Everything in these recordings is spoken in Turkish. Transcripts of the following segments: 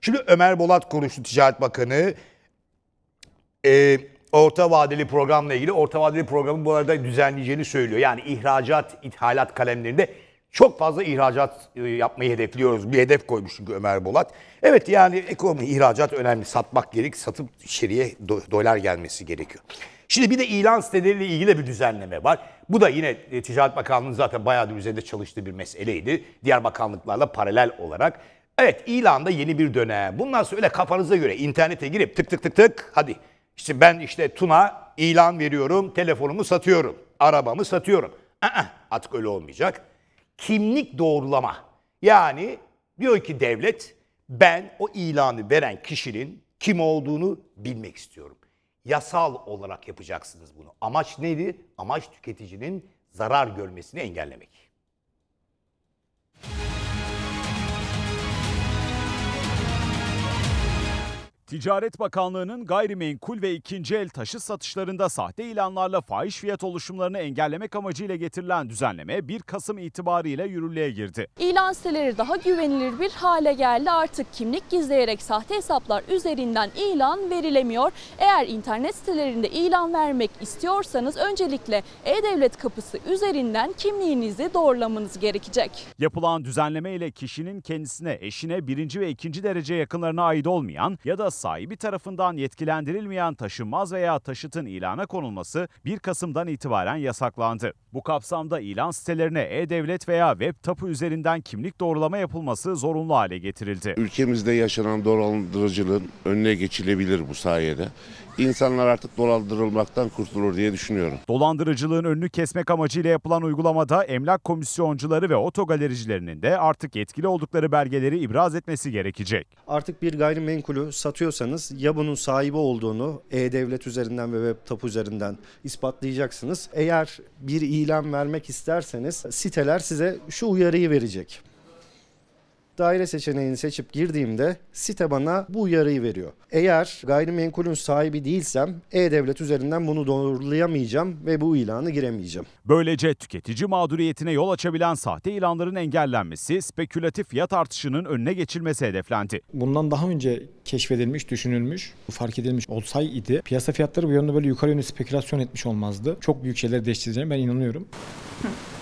Şimdi Ömer Bolat konuştu Ticaret Bakanı. Ee, orta vadeli programla ilgili orta vadeli programı bu arada düzenleyeceğini söylüyor. Yani ihracat, ithalat kalemlerinde çok fazla ihracat e, yapmayı hedefliyoruz. Bir hedef koymuş çünkü Ömer Bolat. Evet yani ekonomi ihracat önemli. Satmak gerek, satıp içeriye do- dolar gelmesi gerekiyor. Şimdi bir de ilan siteleriyle ilgili bir düzenleme var. Bu da yine e, Ticaret Bakanlığı'nın zaten bayağı da üzerinde çalıştığı bir meseleydi. Diğer bakanlıklarla paralel olarak. Evet ilanda yeni bir dönem. Bundan sonra öyle kafanıza göre internete girip tık tık tık tık hadi. İşte ben işte Tuna ilan veriyorum, telefonumu satıyorum, arabamı satıyorum. Aa, artık öyle olmayacak. Kimlik doğrulama. Yani diyor ki devlet ben o ilanı veren kişinin kim olduğunu bilmek istiyorum. Yasal olarak yapacaksınız bunu. Amaç neydi? Amaç tüketicinin zarar görmesini engellemek. Ticaret Bakanlığı'nın gayrimenkul ve ikinci el taşıt satışlarında sahte ilanlarla fahiş fiyat oluşumlarını engellemek amacıyla getirilen düzenleme 1 Kasım itibariyle yürürlüğe girdi. İlan siteleri daha güvenilir bir hale geldi. Artık kimlik gizleyerek sahte hesaplar üzerinden ilan verilemiyor. Eğer internet sitelerinde ilan vermek istiyorsanız öncelikle e-devlet kapısı üzerinden kimliğinizi doğrulamanız gerekecek. Yapılan düzenleme ile kişinin kendisine, eşine, birinci ve ikinci derece yakınlarına ait olmayan ya da sahibi tarafından yetkilendirilmeyen taşınmaz veya taşıtın ilana konulması 1 Kasım'dan itibaren yasaklandı. Bu kapsamda ilan sitelerine e-devlet veya web tapu üzerinden kimlik doğrulama yapılması zorunlu hale getirildi. Ülkemizde yaşanan dolandırıcılığın önüne geçilebilir bu sayede. İnsanlar artık dolandırılmaktan kurtulur diye düşünüyorum. Dolandırıcılığın önünü kesmek amacıyla yapılan uygulamada emlak komisyoncuları ve otogalericilerinin de artık yetkili oldukları belgeleri ibraz etmesi gerekecek. Artık bir gayrimenkulü satıyor istiyorsanız ya bunun sahibi olduğunu e-devlet üzerinden ve web tapu üzerinden ispatlayacaksınız. Eğer bir ilan vermek isterseniz siteler size şu uyarıyı verecek daire seçeneğini seçip girdiğimde site bana bu uyarıyı veriyor. Eğer gayrimenkulün sahibi değilsem e-devlet üzerinden bunu doğrulayamayacağım ve bu ilanı giremeyeceğim. Böylece tüketici mağduriyetine yol açabilen sahte ilanların engellenmesi, spekülatif fiyat artışının önüne geçilmesi hedeflendi. Bundan daha önce keşfedilmiş, düşünülmüş, fark edilmiş olsaydı piyasa fiyatları bu yönde böyle yukarı yönlü spekülasyon etmiş olmazdı. Çok büyük şeyler değiştireceğine ben inanıyorum.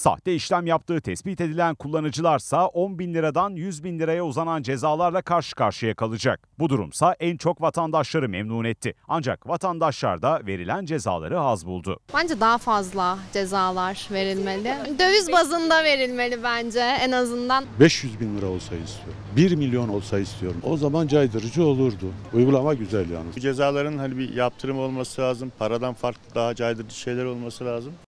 Sahte işlem yaptığı tespit edilen kullanıcılarsa 10 bin liradan 100 bin liraya uzanan cezalarla karşı karşıya kalacak. Bu durumsa en çok vatandaşları memnun etti. Ancak vatandaşlar da verilen cezaları az buldu. Bence daha fazla cezalar verilmeli. Döviz bazında verilmeli bence en azından. 500 bin lira olsa istiyorum. 1 milyon olsa istiyorum. O zaman caydırıcı olurdu. Uygulama güzel yalnız. Bu cezaların hani bir yaptırım olması lazım. Paradan farklı daha caydırıcı şeyler olması lazım.